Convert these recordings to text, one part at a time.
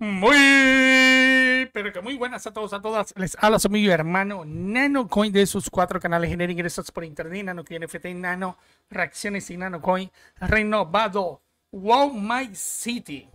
Muy, pero que muy buenas a todos, a todas. Les habla su amigo hermano NanoCoin de sus cuatro canales genera ingresos por internet, Nano, NFT, Nano, reacciones y NanoCoin, renovado. Wow My City.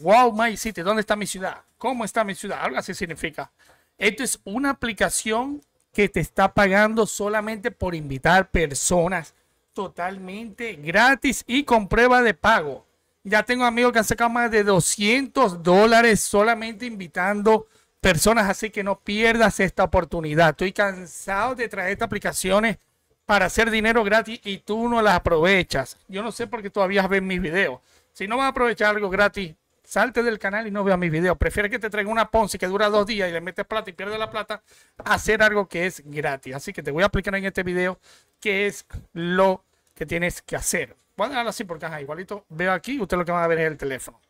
Wow My City, ¿dónde está mi ciudad? ¿Cómo está mi ciudad? Algo así significa. Esto es una aplicación que te está pagando solamente por invitar personas totalmente gratis y con prueba de pago. Ya tengo amigos que han sacado más de 200 dólares solamente invitando personas, así que no pierdas esta oportunidad. Estoy cansado de traer estas aplicaciones para hacer dinero gratis y tú no las aprovechas. Yo no sé por qué todavía ven mis videos. Si no vas a aprovechar algo gratis, salte del canal y no veas mis videos. Prefiero que te traiga una ponce que dura dos días y le metes plata y pierdes la plata, hacer algo que es gratis. Así que te voy a explicar en este video qué es lo que tienes que hacer. Voy a dejarlo así porque ajá, igualito veo aquí, usted lo que va a ver es el teléfono,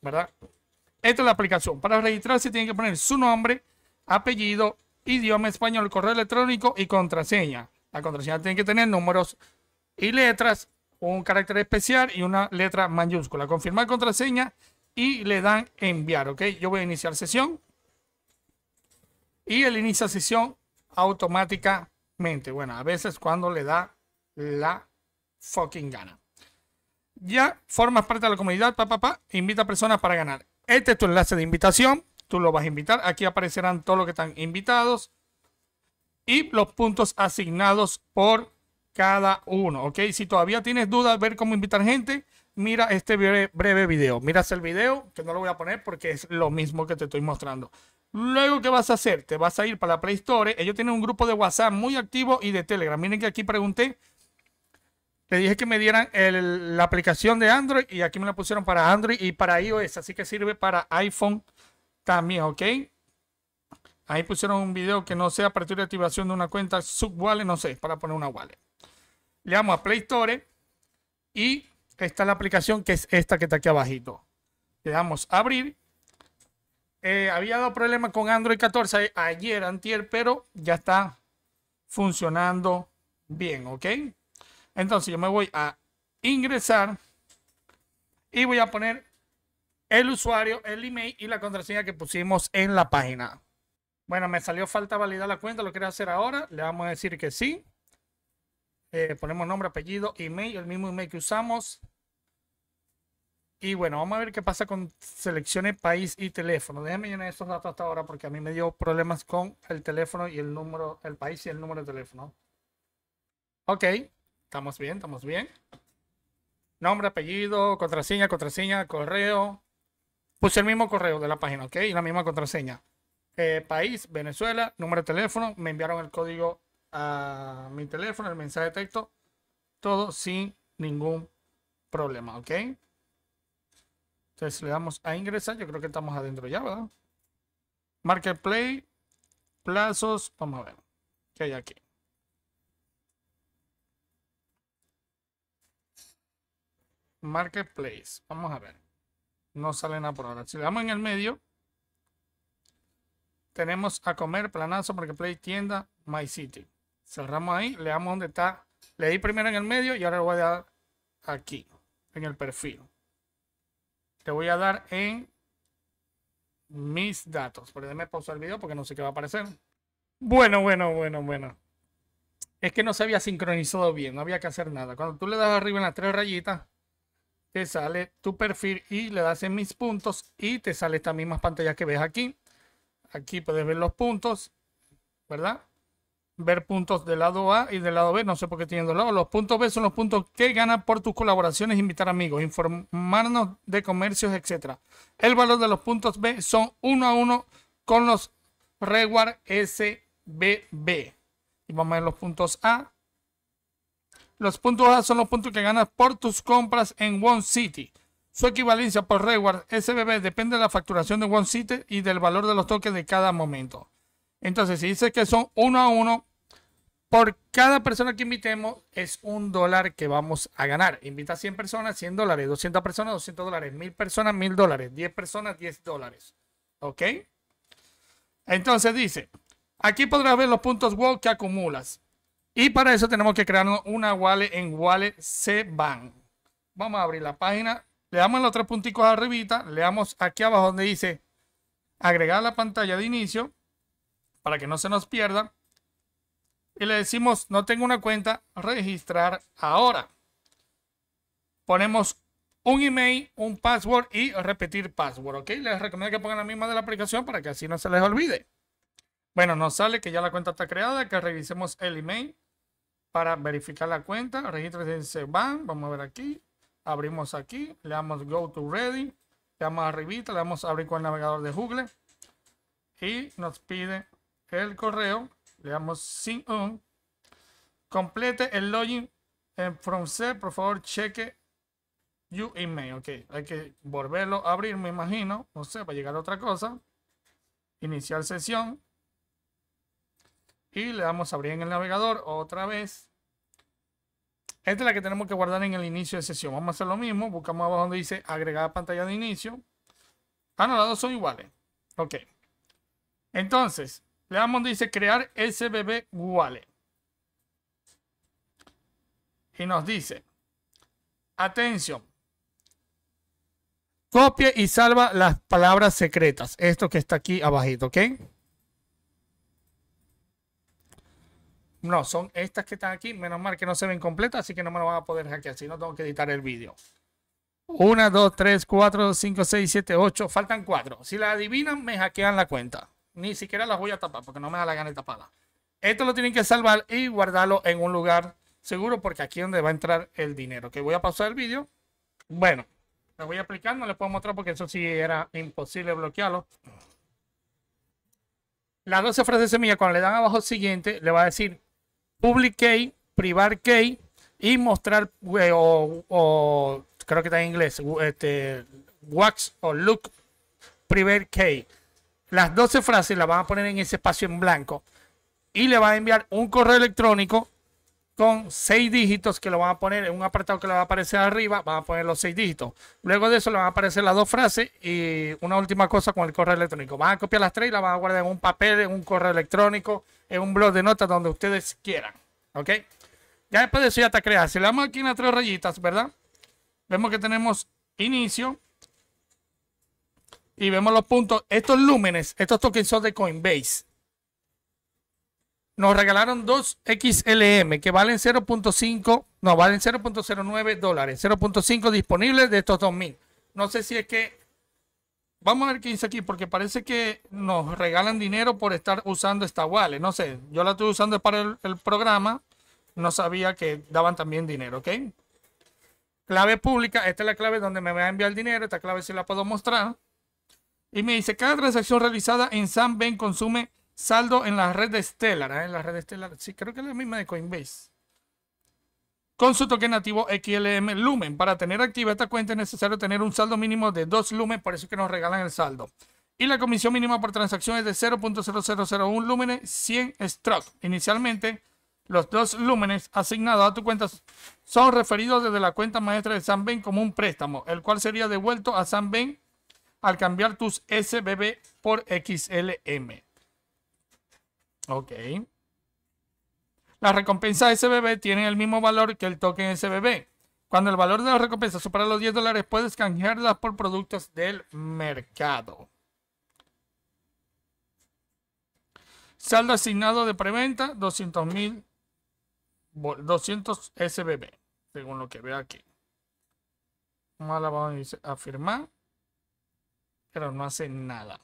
¿verdad? Esta es la aplicación. Para registrarse tiene que poner su nombre, apellido, idioma español, correo electrónico y contraseña. La contraseña tiene que tener números y letras, un carácter especial y una letra mayúscula. Confirmar contraseña y le dan enviar, ¿ok? Yo voy a iniciar sesión. Y él inicia sesión automáticamente. Bueno, a veces cuando le da la fucking gana ya formas parte de la comunidad, papá, invita a personas para ganar. Este es tu enlace de invitación, tú lo vas a invitar, aquí aparecerán todos los que están invitados y los puntos asignados por cada uno, ¿ok? Si todavía tienes dudas, ver cómo invitar gente, mira este breve, video, miras el video, que no lo voy a poner porque es lo mismo que te estoy mostrando. Luego, ¿qué vas a hacer? Te vas a ir para la Play Store. Ellos tienen un grupo de WhatsApp muy activo y de Telegram. Miren que aquí pregunté le dije que me dieran la aplicación de Android y aquí me la pusieron para Android y para iOS, así que sirve para iPhone también, ¿ok? Ahí pusieron un video que no sea a partir de activación de una cuenta sub subwallet, no sé, para poner una wallet. Le damos a Play Store y está la aplicación que es esta que está aquí abajito. Le damos a abrir. Eh, había dado problemas con Android 14 ayer, antier, pero ya está funcionando bien, ¿ok? Entonces yo me voy a ingresar y voy a poner el usuario, el email y la contraseña que pusimos en la página. Bueno, me salió falta validar la cuenta, lo quiero hacer ahora, le vamos a decir que sí. Eh, ponemos nombre, apellido, email, el mismo email que usamos. Y bueno, vamos a ver qué pasa con selecciones país y teléfono. Déjenme llenar estos datos hasta ahora porque a mí me dio problemas con el teléfono y el número, el país y el número de teléfono. Ok, Estamos bien, estamos bien. Nombre, apellido, contraseña, contraseña, correo. Puse el mismo correo de la página, ¿ok? Y la misma contraseña. Eh, país, Venezuela, número de teléfono. Me enviaron el código a mi teléfono, el mensaje de texto. Todo sin ningún problema, ¿ok? Entonces le damos a ingresar. Yo creo que estamos adentro ya, ¿verdad? Marketplace, plazos. Vamos a ver. ¿Qué hay aquí? Marketplace. Vamos a ver. No sale nada por ahora. Si le damos en el medio, tenemos a comer, planazo, marketplace, tienda, My City. Cerramos ahí, le damos donde está. Le di primero en el medio y ahora le voy a dar aquí, en el perfil. te voy a dar en mis datos. Pero déjame pausar el video porque no sé qué va a aparecer. Bueno, bueno, bueno, bueno. Es que no se había sincronizado bien, no había que hacer nada. Cuando tú le das arriba en las tres rayitas, te sale tu perfil y le das en mis puntos y te sale esta misma pantalla que ves aquí. Aquí puedes ver los puntos, ¿verdad? Ver puntos del lado A y del lado B, no sé por qué tienen dos lados. Los puntos B son los puntos que ganas por tus colaboraciones, invitar amigos, informarnos de comercios, etc. El valor de los puntos B son uno a uno con los reward SBB. Y vamos a ver los puntos A, los puntos A son los puntos que ganas por tus compras en One City. Su equivalencia por Reward SBB depende de la facturación de One City y del valor de los toques de cada momento. Entonces, si dice que son uno a uno, por cada persona que invitemos es un dólar que vamos a ganar. Invita a 100 personas, 100 dólares, 200 personas, 200 dólares, 1000 personas, 1000 dólares, 10 personas, 10 dólares. ¿Ok? Entonces dice, aquí podrás ver los puntos WOW que acumulas. Y para eso tenemos que crear una wallet en wallet van. Vamos a abrir la página. Le damos los tres punticos arribita. Le damos aquí abajo donde dice agregar la pantalla de inicio para que no se nos pierda. Y le decimos, no tengo una cuenta, registrar ahora. Ponemos un email, un password y repetir password. ¿ok? Les recomiendo que pongan la misma de la aplicación para que así no se les olvide. Bueno, nos sale que ya la cuenta está creada, que revisemos el email para verificar la cuenta. Regístrese en Vamos a ver aquí. Abrimos aquí. Le damos Go to Ready. Le damos arribita. Le damos abrir con el navegador de Google. Y nos pide el correo. Le damos Sin un Complete el login en FromSet. Por favor, cheque You email, ok. Hay que volverlo a abrir, me imagino. No sé, a llegar a otra cosa. Iniciar sesión y le damos a abrir en el navegador otra vez. Esta es la que tenemos que guardar en el inicio de sesión. Vamos a hacer lo mismo. Buscamos abajo donde dice agregar pantalla de inicio. Ah, no, las dos son iguales. Ok. Entonces, le damos donde dice crear SBB Wallet. Y nos dice, atención, copia y salva las palabras secretas. Esto que está aquí abajito, ¿ok? No, son estas que están aquí. Menos mal que no se ven completas, así que no me lo van a poder hackear. Si no, tengo que editar el vídeo. 1, 2, 3, 4, 5, 6, 7, 8. Faltan cuatro. Si la adivinan, me hackean la cuenta. Ni siquiera las voy a tapar porque no me da la gana de taparla. Esto lo tienen que salvar y guardarlo en un lugar seguro porque aquí es donde va a entrar el dinero. Que voy a pausar el vídeo. Bueno, lo voy a explicar, no les puedo mostrar porque eso sí era imposible bloquearlo. Las 12 frases de semilla, cuando le dan abajo siguiente, le va a decir public key, private key y mostrar eh, o, creo que está en inglés este, wax o look private key. Las 12 frases las van a poner en ese espacio en blanco y le van a enviar un correo electrónico con 6 dígitos que lo van a poner en un apartado que le va a aparecer arriba, van a poner los seis dígitos. Luego de eso le van a aparecer las dos frases y una última cosa con el correo electrónico. Van a copiar las tres y las van a guardar en un papel, en un correo electrónico, en un blog de notas donde ustedes quieran. ¿Ok? Ya después de eso ya está creado. Si le aquí en las tres rayitas, ¿verdad? Vemos que tenemos inicio. Y vemos los puntos. Estos lúmenes, estos tokens son de Coinbase. Nos regalaron dos XLM que valen 0.5, no, valen 0.09 dólares. 0.5 disponibles de estos 2.000. No sé si es que Vamos a ver qué dice aquí, porque parece que nos regalan dinero por estar usando esta wallet. No sé, yo la estoy usando para el, programa. No sabía que daban también dinero, ¿ok? Clave pública. Esta es la clave donde me va a enviar el dinero. Esta clave sí la puedo mostrar. Y me dice, cada transacción realizada en Ben consume saldo en la red de Stellar. ¿eh? En la red de Stellar. Sí, creo que es la misma de Coinbase con su toque nativo XLM Lumen. Para tener activa esta cuenta es necesario tener un saldo mínimo de 2 Lumen, por eso que nos regalan el saldo. Y la comisión mínima por transacción es de 0.0001 Lumen. 100 stroke. Inicialmente, los 2 lúmenes asignados a tu cuenta son referidos desde la cuenta maestra de San Ben como un préstamo, el cual sería devuelto a San Ben al cambiar tus SBB por XLM. Ok. La recompensa SBB tiene el mismo valor que el token SBB. Cuando el valor de la recompensa supera los 10 dólares, puedes canjearlas por productos del mercado. Saldo asignado de preventa, 200.000 200 SBB, según lo que veo aquí. Vamos vamos a firmar, pero no hace nada.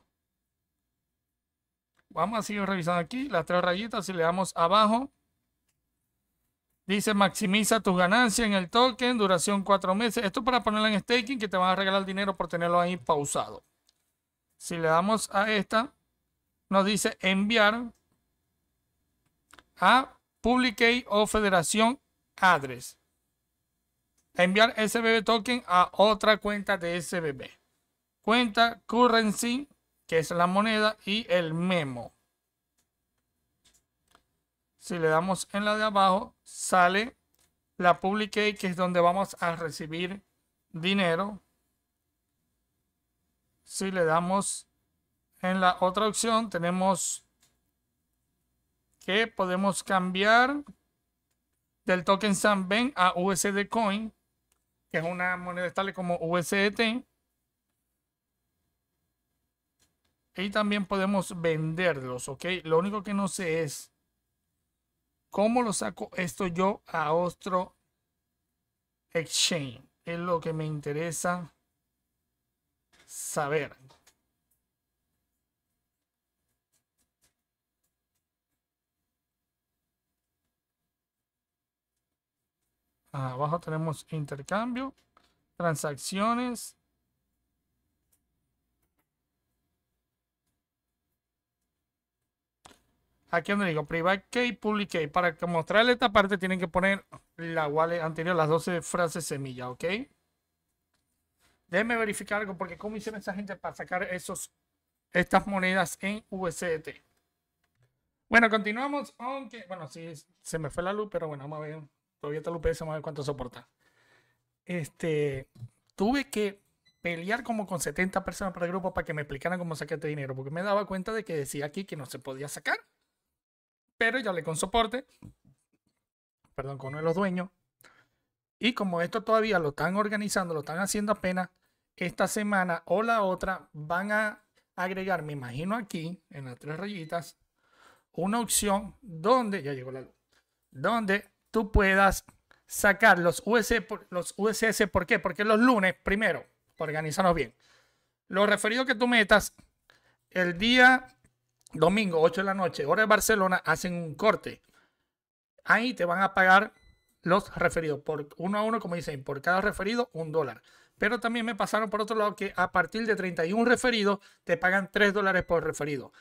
Vamos a seguir revisando aquí las tres rayitas y le damos abajo. Dice, maximiza tus ganancias en el token, duración cuatro meses. Esto para ponerla en staking, que te van a regalar dinero por tenerlo ahí pausado. Si le damos a esta, nos dice enviar a Publicate o Federación Address. Enviar SBB token a otra cuenta de SBB. Cuenta currency, que es la moneda, y el memo. Si le damos en la de abajo, sale la publicate que es donde vamos a recibir dinero. Si le damos en la otra opción, tenemos que podemos cambiar del token Sanben a USD Coin, que es una moneda estable como USDT. Y también podemos venderlos, ¿ok? Lo único que no sé es ¿Cómo lo saco esto yo a otro exchange? Es lo que me interesa saber. Abajo tenemos intercambio, transacciones, aquí donde digo private key, public key. Para mostrarle esta parte tienen que poner la wallet anterior, las 12 frases semilla, ¿ok? Déjenme verificar algo, porque cómo hicieron esa gente para sacar esos, estas monedas en USDT. Bueno, continuamos, aunque, bueno, sí, se me fue la luz, pero bueno, vamos a ver, todavía está luz, vamos a ver cuánto soporta. Este, tuve que pelear como con 70 personas para el grupo para que me explicaran cómo sacar este dinero, porque me daba cuenta de que decía aquí que no se podía sacar. Pero ya le con soporte, perdón, con uno de los dueños. Y como esto todavía lo están organizando, lo están haciendo apenas esta semana o la otra, van a agregar, me imagino aquí, en las tres rayitas, una opción donde, ya llegó la luz, donde tú puedas sacar los, los USS. ¿Por qué? Porque los lunes, primero, organizarnos bien. Lo referido que tú metas el día domingo 8 de la noche, hora de Barcelona, hacen un corte. Ahí te van a pagar los referidos, por uno a uno, como dicen, por cada referido, un dólar. Pero también me pasaron por otro lado que a partir de 31 referidos te pagan 3 dólares por referido.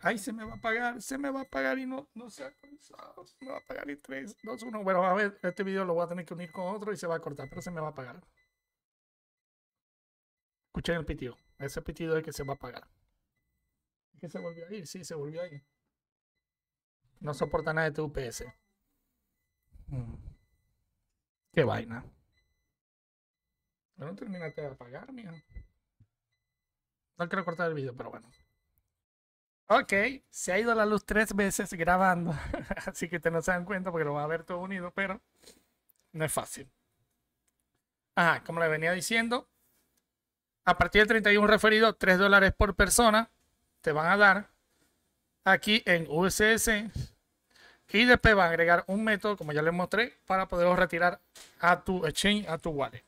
Ahí se me va a pagar, se me va a pagar y no, se ha comenzado, se me va a pagar y 3, 2, 1. Bueno, a ver, este video lo voy a tener que unir con otro y se va a cortar, pero se me va a pagar. Escuchen el pitido, ese pitido es el que se va a pagar se volvió a ir. Sí, se volvió a ir. No soporta nada de tu UPS. Mm. Qué vaina. Pero no terminaste de apagar, mía No quiero cortar el vídeo pero bueno. Ok, se ha ido la luz tres veces grabando. Así que te no se dan cuenta porque lo van a ver todo unido, pero no es fácil. ajá como le venía diciendo, a partir del 31 referido, 3 dólares por persona te van a dar aquí en USS y después va a agregar un método, como ya les mostré, para poderlo retirar a tu exchange, a tu wallet.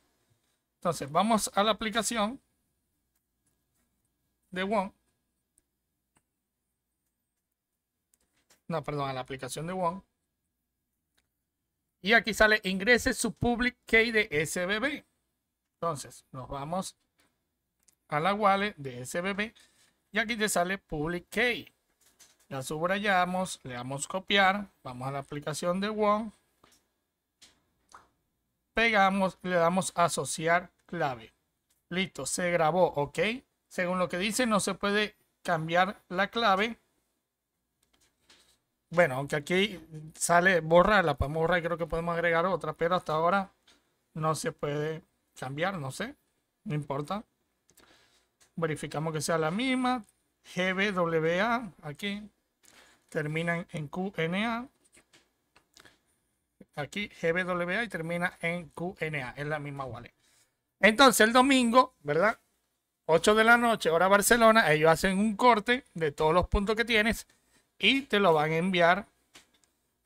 Entonces, vamos a la aplicación de One. No, perdón, a la aplicación de One. Y aquí sale ingrese su public key de SBB. Entonces, nos vamos a la wallet de SBB y aquí te sale Public Key. La subrayamos, le damos copiar, vamos a la aplicación de One pegamos, le damos asociar clave. Listo, se grabó, ok. Según lo que dice, no se puede cambiar la clave. Bueno, aunque aquí sale borrarla, podemos borrar, creo que podemos agregar otra, pero hasta ahora no se puede cambiar, no sé, no importa verificamos que sea la misma, GBWA, aquí, termina en QNA, aquí GBWA y termina en QNA, es la misma wallet. Entonces el domingo, ¿verdad? 8 de la noche, hora Barcelona, ellos hacen un corte de todos los puntos que tienes y te lo van a enviar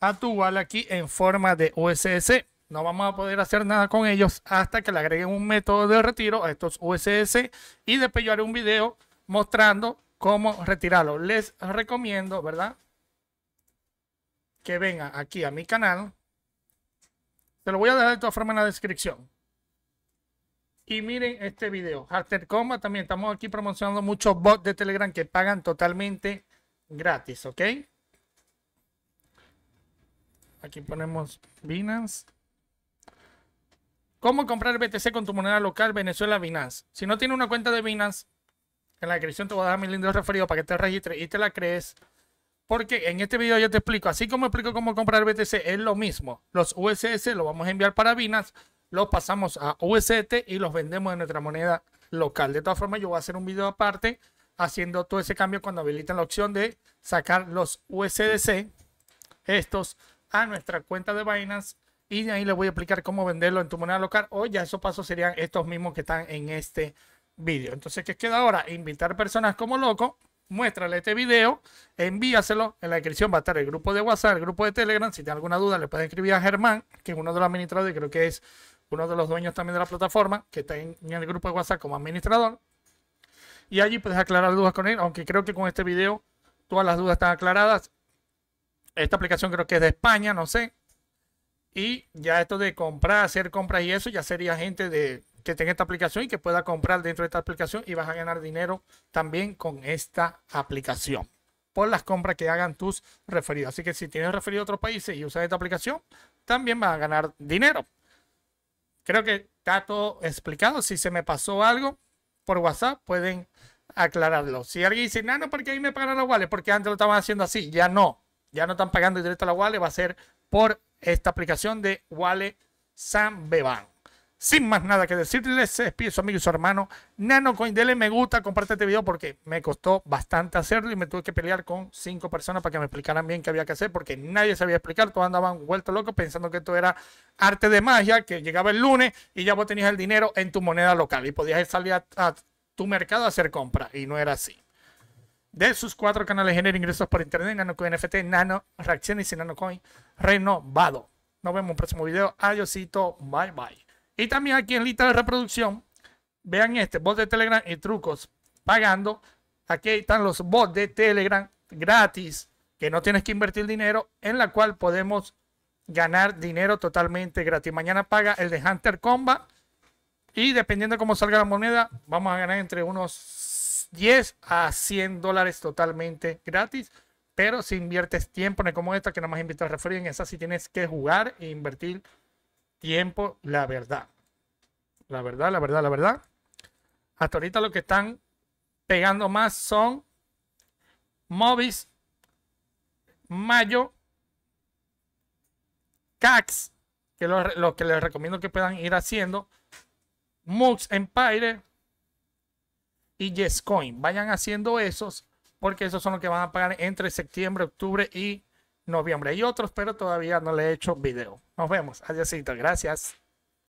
a tu wallet aquí en forma de USS no vamos a poder hacer nada con ellos hasta que le agreguen un método de retiro a estos USS y después yo haré un video mostrando cómo retirarlo. Les recomiendo, ¿verdad? Que vengan aquí a mi canal. Te lo voy a dejar de todas formas en la descripción. Y miren este video. Harter coma también. Estamos aquí promocionando muchos bots de Telegram que pagan totalmente gratis, ¿ok? Aquí ponemos Binance. ¿Cómo comprar BTC con tu moneda local Venezuela Binance? Si no tienes una cuenta de Binance, en la descripción te voy a dar mi link de referido para que te registres y te la crees. Porque en este video yo te explico, así como explico cómo comprar BTC, es lo mismo. Los USS los vamos a enviar para Binance, los pasamos a usdt y los vendemos en nuestra moneda local. De todas formas, yo voy a hacer un video aparte haciendo todo ese cambio cuando habilitan la opción de sacar los USDC, estos, a nuestra cuenta de Binance y ahí les voy a explicar cómo venderlo en tu moneda local o ya esos pasos serían estos mismos que están en este vídeo. Entonces, ¿qué queda ahora? Invitar personas como loco. Muéstrale este video, envíaselo. En la descripción va a estar el grupo de WhatsApp, el grupo de Telegram. Si tiene alguna duda, le puede escribir a Germán, que es uno de los administradores creo que es uno de los dueños también de la plataforma, que está en, el grupo de WhatsApp como administrador. Y allí puedes aclarar dudas con él, aunque creo que con este video todas las dudas están aclaradas. Esta aplicación creo que es de España, no sé. Y ya esto de comprar, hacer compras y eso, ya sería gente de, que tenga esta aplicación y que pueda comprar dentro de esta aplicación y vas a ganar dinero también con esta aplicación por las compras que hagan tus referidos. Así que si tienes referido a otros países y usas esta aplicación, también vas a ganar dinero. Creo que está todo explicado. Si se me pasó algo por WhatsApp, pueden aclararlo. Si alguien dice, no, no, porque ahí me pagan la wallet, porque antes lo estaban haciendo así, ya no. Ya no están pagando directo a la wallet, va a ser por esta aplicación de Wallet San Beban. Sin más nada que decirles, despido a su amigo y su hermano NanoCoin. Dele me gusta, comparte este video porque me costó bastante hacerlo y me tuve que pelear con cinco personas para que me explicaran bien qué había que hacer porque nadie sabía explicar. Todos andaban vueltos locos pensando que esto era arte de magia, que llegaba el lunes y ya vos tenías el dinero en tu moneda local y podías salir a, tu mercado a hacer compras y no era así. De sus cuatro canales genera ingresos por internet, NanoCoin NFT, Nano, Reacciones y NanoCoin renovado. Nos vemos en un próximo video. Adiosito. Bye bye. Y también aquí en lista de reproducción, vean este, bot de Telegram y trucos pagando. Aquí están los bots de Telegram gratis, que no tienes que invertir dinero, en la cual podemos ganar dinero totalmente gratis. Mañana paga el de Hunter comba Y dependiendo de cómo salga la moneda, vamos a ganar entre unos 10 a 100 dólares totalmente gratis. Pero si inviertes tiempo es como esta, que nada más invito a referir, en esa sí tienes que jugar e invertir tiempo, la verdad. La verdad, la verdad, la verdad. Hasta ahorita lo que están pegando más son Mobis, Mayo, Cax, que lo, lo, que les recomiendo que puedan ir haciendo, Mux Empire y Yescoin. Vayan haciendo esos porque esos son los que van a pagar entre septiembre, octubre y noviembre. y otros, pero todavía no le he hecho video. Nos vemos. Adiósito. Gracias.